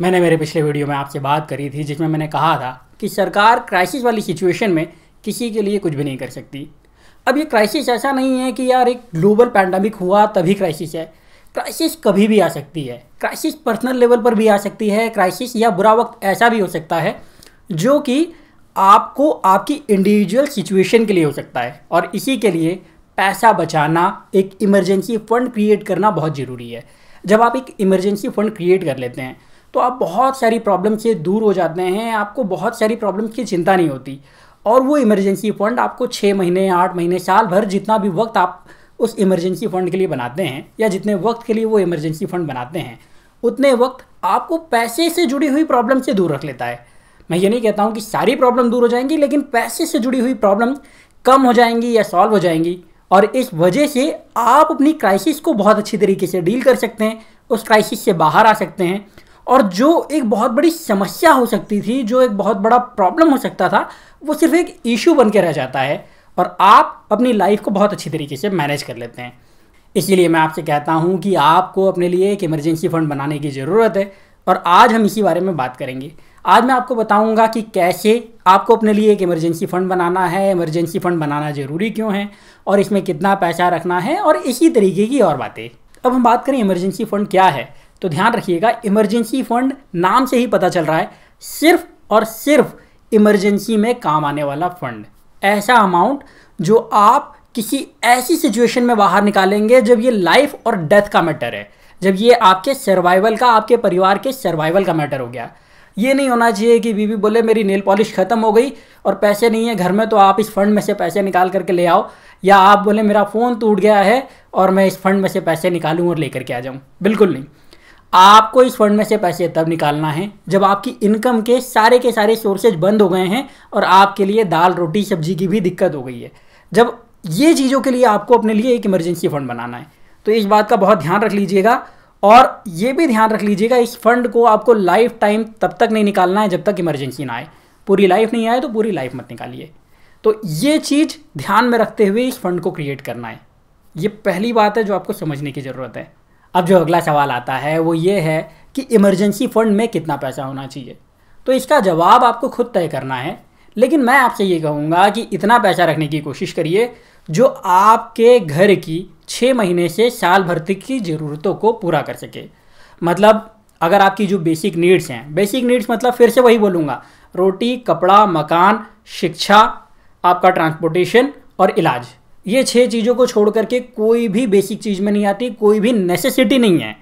मैंने मेरे पिछले वीडियो में आपसे बात करी थी जिसमें मैंने कहा था कि सरकार क्राइसिस वाली सिचुएशन में किसी के लिए कुछ भी नहीं कर सकती अब ये क्राइसिस ऐसा नहीं है कि यार एक ग्लोबल पैंडमिक हुआ तभी क्राइसिस है क्राइसिस कभी भी आ सकती है क्राइसिस पर्सनल लेवल पर भी आ सकती है क्राइसिस या बुरा वक्त ऐसा भी हो सकता है जो कि आपको आपकी इंडिविजुअल सिचुएशन के लिए हो सकता है और इसी के लिए पैसा बचाना एक इमरजेंसी फ़ंड क्रिएट करना बहुत ज़रूरी है जब आप एक इमरजेंसी फ़ंड क्रिएट कर लेते हैं तो आप बहुत सारी प्रॉब्लम से दूर हो जाते हैं आपको बहुत सारी प्रॉब्लम की चिंता नहीं होती और वो इमरजेंसी फ़ंड आपको छः महीने आठ महीने साल भर जितना भी वक्त आप उस इमरजेंसी फ़ंड के लिए बनाते हैं या जितने वक्त के लिए वो इमरजेंसी फ़ंड बनाते हैं उतने वक्त आपको पैसे से जुड़ी हुई प्रॉब्लम से दूर रख लेता है मैं ये नहीं कहता हूँ कि सारी प्रॉब्लम दूर हो जाएंगी लेकिन पैसे से जुड़ी हुई प्रॉब्लम कम हो जाएंगी या सॉल्व हो जाएंगी और इस वजह से आप अपनी क्राइसिस को बहुत अच्छी तरीके से डील कर सकते हैं उस क्राइसिस से बाहर आ सकते हैं और जो एक बहुत बड़ी समस्या हो सकती थी जो एक बहुत बड़ा प्रॉब्लम हो सकता था वो सिर्फ एक इशू बन के रह जाता है और आप अपनी लाइफ को बहुत अच्छी तरीके से मैनेज कर लेते हैं इसीलिए मैं आपसे कहता हूँ कि आपको अपने लिए एक इमरजेंसी फ़ंड बनाने की ज़रूरत है और आज हम इसी बारे में बात करेंगे आज मैं आपको बताऊंगा कि कैसे आपको अपने लिए एक इमरजेंसी फ़ंड बनाना है इमरजेंसी फ़ंड बनाना ज़रूरी क्यों है और इसमें कितना पैसा रखना है और इसी तरीके की और बातें अब हम बात करें इमरजेंसी फ़ंड क्या है तो ध्यान रखिएगा इमरजेंसी फंड नाम से ही पता चल रहा है सिर्फ और सिर्फ इमरजेंसी में काम आने वाला फंड ऐसा अमाउंट जो आप किसी ऐसी सिचुएशन में बाहर निकालेंगे जब ये लाइफ और डेथ का मैटर है जब ये आपके सर्वाइवल का आपके परिवार के सर्वाइवल का मैटर हो गया ये नहीं होना चाहिए कि बीबी बोले मेरी नेल पॉलिश ख़त्म हो गई और पैसे नहीं है घर में तो आप इस फंड में से पैसे निकाल करके ले आओ या आप बोले मेरा फ़ोन टूट गया है और मैं इस फंड में से पैसे निकालूँ और लेकर के आ जाऊँ बिल्कुल नहीं आपको इस फंड में से पैसे तब निकालना है जब आपकी इनकम के सारे के सारे सोर्सेज बंद हो गए हैं और आपके लिए दाल रोटी सब्जी की भी दिक्कत हो गई है जब ये चीज़ों के लिए आपको अपने लिए एक इमरजेंसी फंड बनाना है तो इस बात का बहुत ध्यान रख लीजिएगा और ये भी ध्यान रख लीजिएगा इस फंड को आपको लाइफ टाइम तब तक नहीं निकालना है जब तक इमरजेंसी ना आए पूरी लाइफ नहीं आए तो पूरी लाइफ मत निकालिए तो ये चीज़ ध्यान में रखते हुए इस फंड को क्रिएट करना है ये पहली बात है जो आपको समझने की ज़रूरत है अब जो अगला सवाल आता है वो ये है कि इमरजेंसी फंड में कितना पैसा होना चाहिए तो इसका जवाब आपको खुद तय करना है लेकिन मैं आपसे ये कहूँगा कि इतना पैसा रखने की कोशिश करिए जो आपके घर की छः महीने से साल भर तक की ज़रूरतों को पूरा कर सके मतलब अगर आपकी जो बेसिक नीड्स हैं बेसिक नीड्स मतलब फिर से वही बोलूँगा रोटी कपड़ा मकान शिक्षा आपका ट्रांसपोर्टेशन और इलाज ये छः चीज़ों को छोड़ करके कोई भी बेसिक चीज़ में नहीं आती कोई भी नेसेसिटी नहीं है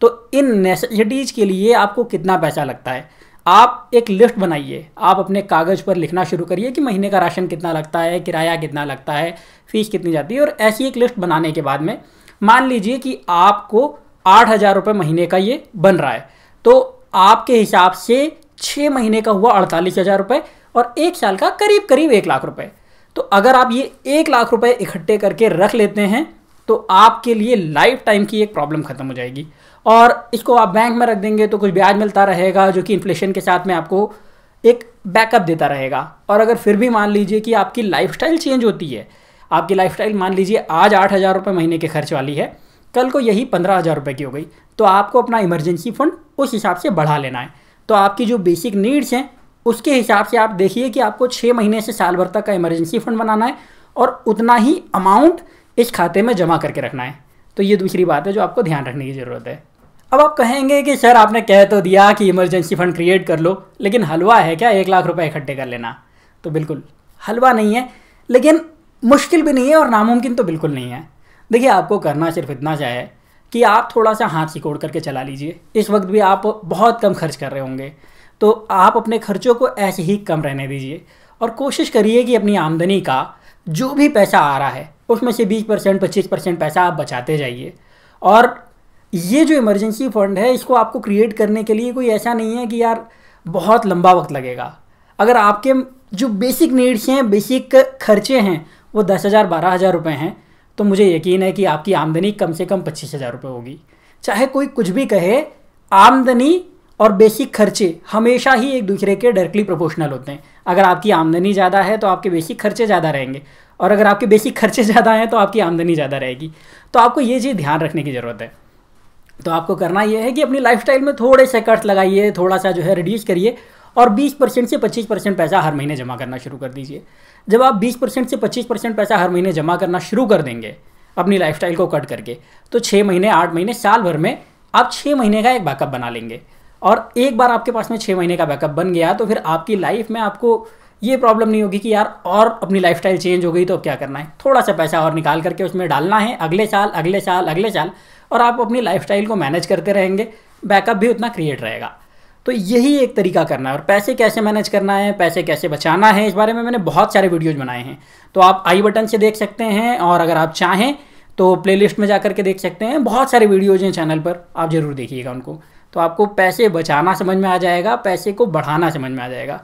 तो इन नेसेसिटीज़ के लिए आपको कितना पैसा लगता है आप एक लिस्ट बनाइए आप अपने कागज़ पर लिखना शुरू करिए कि महीने का राशन कितना लगता है किराया कितना लगता है फ़ीस कितनी जाती है और ऐसी एक लिस्ट बनाने के बाद में मान लीजिए कि आपको आठ हज़ार रुपये महीने का ये बन रहा है तो आपके हिसाब से छः महीने का हुआ अड़तालीस हज़ार रुपये और एक साल का करीब करीब एक लाख रुपये तो अगर आप ये एक लाख रुपए इकट्ठे करके रख लेते हैं तो आपके लिए लाइफ टाइम की एक प्रॉब्लम ख़त्म हो जाएगी और इसको आप बैंक में रख देंगे तो कुछ ब्याज मिलता रहेगा जो कि इन्फ्लेशन के साथ में आपको एक बैकअप देता रहेगा और अगर फिर भी मान लीजिए कि आपकी लाइफस्टाइल चेंज होती है आपकी लाइफस्टाइल मान लीजिए आज आठ हज़ार रुपये महीने के खर्च वाली है कल को यही पंद्रह हज़ार रुपये की हो गई तो आपको अपना इमरजेंसी फ़ंड उस हिसाब से बढ़ा लेना है तो आपकी जो बेसिक नीड्स हैं उसके हिसाब से आप देखिए कि आपको छः महीने से साल भर तक का इमरजेंसी फंड बनाना है और उतना ही अमाउंट इस खाते में जमा करके रखना है तो ये दूसरी बात है जो आपको ध्यान रखने की ज़रूरत है अब आप कहेंगे कि सर आपने कह तो दिया कि इमरजेंसी फंड क्रिएट कर लो लेकिन हलवा है क्या एक लाख रुपए इकट्ठे कर लेना तो बिल्कुल हलवा नहीं है लेकिन मुश्किल भी नहीं है और नामुमकिन तो बिल्कुल नहीं है देखिए आपको करना सिर्फ इतना चाहे कि आप थोड़ा सा हाथ सिकोड़ करके चला लीजिए इस वक्त भी आप बहुत कम खर्च कर रहे होंगे तो आप अपने खर्चों को ऐसे ही कम रहने दीजिए और कोशिश करिए कि अपनी आमदनी का जो भी पैसा आ रहा है उसमें से बीस परसेंट पच्चीस परसेंट पैसा आप बचाते जाइए और ये जो इमरजेंसी फंड है इसको आपको क्रिएट करने के लिए कोई ऐसा नहीं है कि यार बहुत लंबा वक्त लगेगा अगर आपके जो बेसिक नीड्स हैं बेसिक खर्चे हैं वो दस हज़ार बारह हज़ार रुपये हैं तो मुझे यकीन है कि आपकी आमदनी कम से कम पच्चीस हज़ार रुपये होगी चाहे कोई कुछ भी कहे आमदनी और बेसिक खर्चे हमेशा ही एक दूसरे के डायरेक्टली प्रोपोर्शनल होते हैं अगर आपकी आमदनी ज़्यादा है तो आपके बेसिक खर्चे ज़्यादा रहेंगे और अगर आपके बेसिक खर्चे ज़्यादा हैं तो आपकी आमदनी ज़्यादा रहेगी तो आपको ये चीज़ ध्यान रखने की ज़रूरत है तो आपको करना यह है कि अपनी लाइफ में थोड़े से कट्स लगाइए थोड़ा सा जो है रिड्यूस करिए और 20 परसेंट से 25 परसेंट पैसा हर महीने जमा करना शुरू कर दीजिए जब आप 20 परसेंट से 25 परसेंट पैसा हर महीने जमा करना शुरू कर देंगे अपनी लाइफ को कट करके तो छः महीने आठ महीने साल भर में आप छः महीने का एक बैकअप बना लेंगे और एक बार आपके पास में छः महीने का बैकअप बन गया तो फिर आपकी लाइफ में आपको ये प्रॉब्लम नहीं होगी कि यार और अपनी लाइफस्टाइल चेंज हो गई तो अब क्या करना है थोड़ा सा पैसा और निकाल करके उसमें डालना है अगले साल अगले साल अगले साल और आप अपनी लाइफस्टाइल को मैनेज करते रहेंगे बैकअप भी उतना क्रिएट रहेगा तो यही एक तरीका करना है और पैसे कैसे मैनेज करना है पैसे कैसे बचाना है इस बारे में मैंने बहुत सारे वीडियोज़ बनाए हैं तो आप आई बटन से देख सकते हैं और अगर आप चाहें तो प्लेलिस्ट में जा के देख सकते हैं बहुत सारे वीडियोज़ हैं चैनल पर आप ज़रूर देखिएगा उनको तो आपको पैसे बचाना समझ में आ जाएगा पैसे को बढ़ाना समझ में आ जाएगा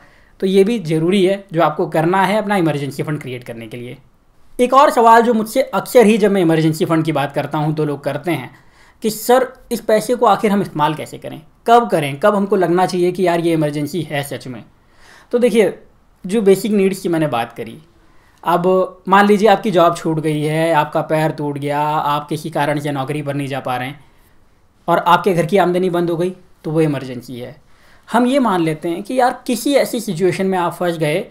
तो ये भी ज़रूरी है जो आपको करना है अपना इमरजेंसी फ़ंड क्रिएट करने के लिए एक और सवाल जो मुझसे अक्सर ही जब मैं इमरजेंसी फ़ंड की बात करता हूँ तो लोग करते हैं कि सर इस पैसे को आखिर हम इस्तेमाल कैसे करें कब करें कब हमको लगना चाहिए कि यार ये इमरजेंसी है सच में तो देखिए जो बेसिक नीड्स की मैंने बात करी अब मान लीजिए आपकी जॉब छूट गई है आपका पैर टूट गया आप किसी कारण से नौकरी पर नहीं जा पा रहे हैं और आपके घर की आमदनी बंद हो गई तो वो इमरजेंसी है हम ये मान लेते हैं कि यार किसी ऐसी सिचुएशन में आप फंस गए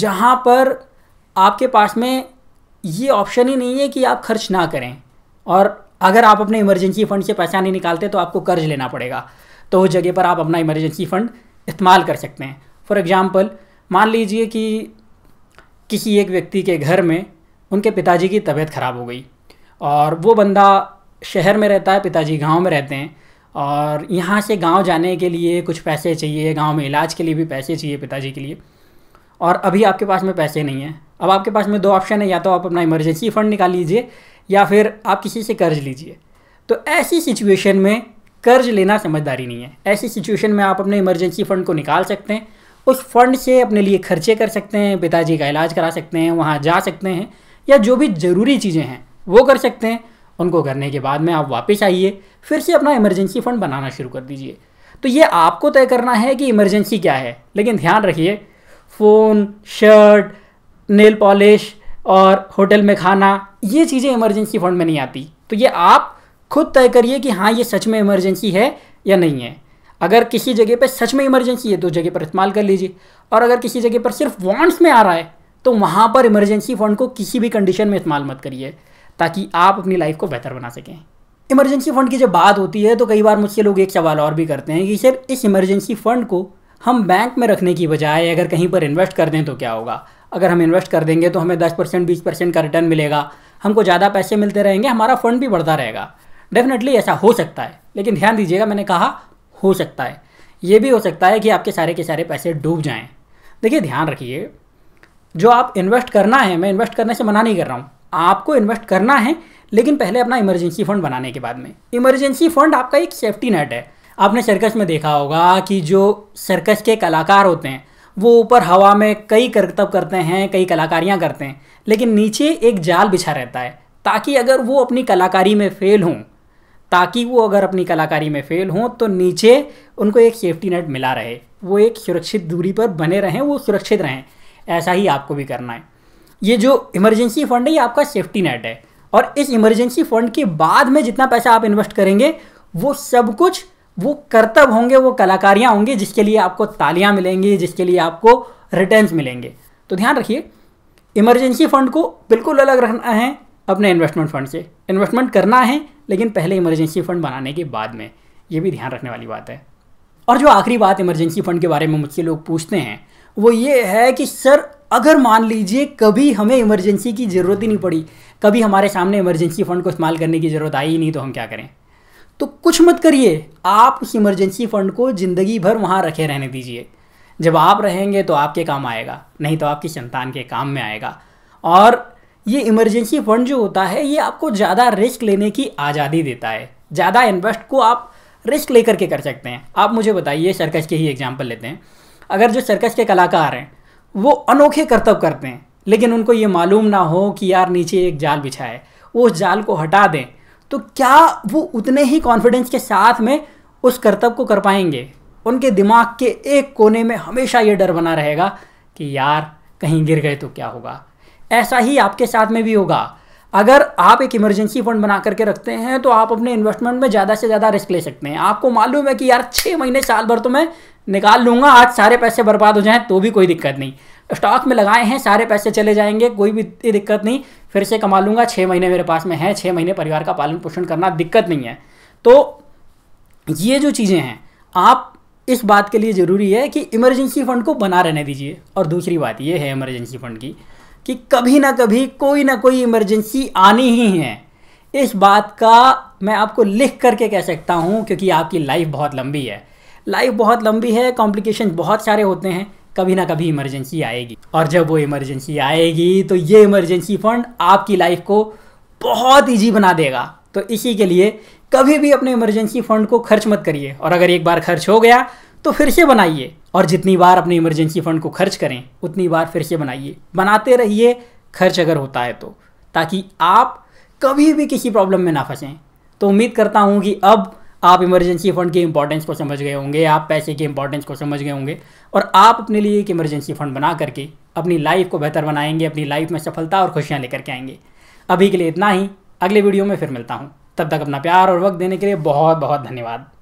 जहाँ पर आपके पास में ये ऑप्शन ही नहीं है कि आप खर्च ना करें और अगर आप अपने इमरजेंसी फ़ंड से पैसा नहीं निकालते तो आपको कर्ज लेना पड़ेगा तो उस जगह पर आप अपना इमरजेंसी फ़ंड इस्तेमाल कर सकते हैं फॉर एग्ज़ाम्पल मान लीजिए कि किसी एक व्यक्ति के घर में उनके पिताजी की तबीयत ख़राब हो गई और वो बंदा शहर में रहता है पिताजी गांव में रहते हैं और यहाँ से गांव जाने के लिए कुछ पैसे चाहिए गांव में इलाज के लिए भी पैसे चाहिए पिताजी के लिए और अभी आपके पास में पैसे नहीं हैं अब आपके पास में दो ऑप्शन है या तो आप अपना इमरजेंसी फ़ंड निकाल लीजिए या फिर आप किसी से कर्ज लीजिए तो ऐसी सिचुएशन में कर्ज लेना समझदारी नहीं है ऐसी सिचुएशन में आप अपने इमरजेंसी फ़ंड को निकाल सकते हैं उस फंड से अपने लिए खर्चे कर सकते हैं पिताजी का इलाज करा सकते हैं वहाँ जा सकते हैं या जो भी ज़रूरी चीज़ें हैं वो कर सकते हैं उनको करने के बाद में आप वापस आइए फिर से अपना इमरजेंसी फ़ंड बनाना शुरू कर दीजिए तो ये आपको तय करना है कि इमरजेंसी क्या है लेकिन ध्यान रखिए फ़ोन शर्ट नेल पॉलिश और होटल में खाना ये चीज़ें इमरजेंसी फ़ंड में नहीं आती तो ये आप खुद तय करिए कि हाँ ये सच में इमरजेंसी है या नहीं है अगर किसी जगह पर सच में इमरजेंसी है तो जगह पर इस्तेमाल कर लीजिए और अगर किसी जगह पर सिर्फ वांट्स में आ रहा है तो वहाँ पर इमरजेंसी फ़ंड को किसी भी कंडीशन में इस्तेमाल मत करिए ताकि आप अपनी लाइफ को बेहतर बना सकें इमरजेंसी फ़ंड की जब बात होती है तो कई बार मुझसे लोग एक सवाल और भी करते हैं कि सर इस इमरजेंसी फ़ंड को हम बैंक में रखने की बजाय अगर कहीं पर इन्वेस्ट कर दें तो क्या होगा अगर हम इन्वेस्ट कर देंगे तो हमें दस परसेंट बीस परसेंट का रिटर्न मिलेगा हमको ज़्यादा पैसे मिलते रहेंगे हमारा फ़ंड भी बढ़ता रहेगा डेफिनेटली ऐसा हो सकता है लेकिन ध्यान दीजिएगा मैंने कहा हो सकता है ये भी हो सकता है कि आपके सारे के सारे पैसे डूब जाएँ देखिए ध्यान रखिए जो आप इन्वेस्ट करना है मैं इन्वेस्ट करने से मना नहीं कर रहा हूँ आपको इन्वेस्ट करना है लेकिन पहले अपना इमरजेंसी फंड बनाने के बाद में इमरजेंसी फंड आपका एक सेफ्टी नेट है आपने सर्कस में देखा होगा कि जो सर्कस के कलाकार होते हैं वो ऊपर हवा में कई करतब करते हैं कई कलाकारियाँ करते हैं लेकिन नीचे एक जाल बिछा रहता है ताकि अगर वो अपनी कलाकारी में फेल हों ताकि वो अगर अपनी कलाकारी में फेल हों तो नीचे उनको एक सेफ्टी नेट मिला रहे वो एक सुरक्षित दूरी पर बने रहें वो सुरक्षित रहें ऐसा ही आपको भी करना है ये जो इमरजेंसी फंड है ये आपका सेफ्टी नेट है और इस इमरजेंसी फंड के बाद में जितना पैसा आप इन्वेस्ट करेंगे वो सब कुछ वो कर्तव्य होंगे वो कलाकारियाँ होंगी जिसके लिए आपको तालियाँ मिलेंगी जिसके लिए आपको रिटर्न मिलेंगे तो ध्यान रखिए इमरजेंसी फंड को बिल्कुल अलग रखना है अपने इन्वेस्टमेंट फंड से इन्वेस्टमेंट करना है लेकिन पहले इमरजेंसी फंड बनाने के बाद में ये भी ध्यान रखने वाली बात है और जो आखिरी बात इमरजेंसी फंड के बारे में मुझसे लोग पूछते हैं वो ये है कि सर अगर मान लीजिए कभी हमें इमरजेंसी की ज़रूरत ही नहीं पड़ी कभी हमारे सामने इमरजेंसी फ़ंड को इस्तेमाल करने की ज़रूरत आई ही नहीं तो हम क्या करें तो कुछ मत करिए आप उस इमरजेंसी फ़ंड को ज़िंदगी भर वहाँ रखे रहने दीजिए जब आप रहेंगे तो आपके काम आएगा नहीं तो आपकी संतान के काम में आएगा और ये इमरजेंसी फ़ंड जो होता है ये आपको ज़्यादा रिस्क लेने की आज़ादी देता है ज़्यादा इन्वेस्ट को आप रिस्क लेकर के कर सकते हैं आप मुझे बताइए सर्कस के ही एग्जाम्पल लेते हैं अगर जो सर्कस के कलाकार हैं वो अनोखे कर्तव्य करते हैं लेकिन उनको ये मालूम ना हो कि यार नीचे एक जाल बिछाए वो उस जाल को हटा दें तो क्या वो उतने ही कॉन्फिडेंस के साथ में उस कर्तव्य को कर पाएंगे उनके दिमाग के एक कोने में हमेशा ये डर बना रहेगा कि यार कहीं गिर गए तो क्या होगा ऐसा ही आपके साथ में भी होगा अगर आप एक इमरजेंसी फंड बना करके रखते हैं तो आप अपने इन्वेस्टमेंट में ज़्यादा से ज़्यादा रिस्क ले सकते हैं आपको मालूम है कि यार छः महीने साल भर तो मैं निकाल लूँगा आज सारे पैसे बर्बाद हो जाएं तो भी कोई दिक्कत नहीं स्टॉक में लगाए हैं सारे पैसे चले जाएंगे कोई भी दिक्कत नहीं फिर से कमा लूँगा छः महीने मेरे पास में है छः महीने परिवार का पालन पोषण करना दिक्कत नहीं है तो ये जो चीज़ें हैं आप इस बात के लिए ज़रूरी है कि इमरजेंसी फ़ंड को बना रहने दीजिए और दूसरी बात ये है इमरजेंसी फ़ंड की कि कभी ना कभी कोई ना कोई इमरजेंसी आनी ही है इस बात का मैं आपको लिख करके कह सकता हूँ क्योंकि आपकी लाइफ बहुत लंबी है लाइफ बहुत लंबी है कॉम्प्लिकेशन बहुत सारे होते हैं कभी ना कभी इमरजेंसी आएगी और जब वो इमरजेंसी आएगी तो ये इमरजेंसी फंड आपकी लाइफ को बहुत ईजी बना देगा तो इसी के लिए कभी भी अपने इमरजेंसी फंड को खर्च मत करिए और अगर एक बार खर्च हो गया तो फिर से बनाइए और जितनी बार अपने इमरजेंसी फंड को खर्च करें उतनी बार फिर से बनाइए बनाते रहिए खर्च अगर होता है तो ताकि आप कभी भी किसी प्रॉब्लम में ना फंसें तो उम्मीद करता हूँ कि अब आप इमरजेंसी फंड की इंपॉर्टेंस को समझ गए होंगे आप पैसे की इंपॉर्टेंस को समझ गए होंगे और आप अपने लिए एक इमरजेंसी फंड बना करके अपनी लाइफ को बेहतर बनाएंगे अपनी लाइफ में सफलता और खुशियाँ लेकर के आएंगे अभी के लिए इतना ही अगले वीडियो में फिर मिलता हूँ तब तक अपना प्यार और वक्त देने के लिए बहुत बहुत धन्यवाद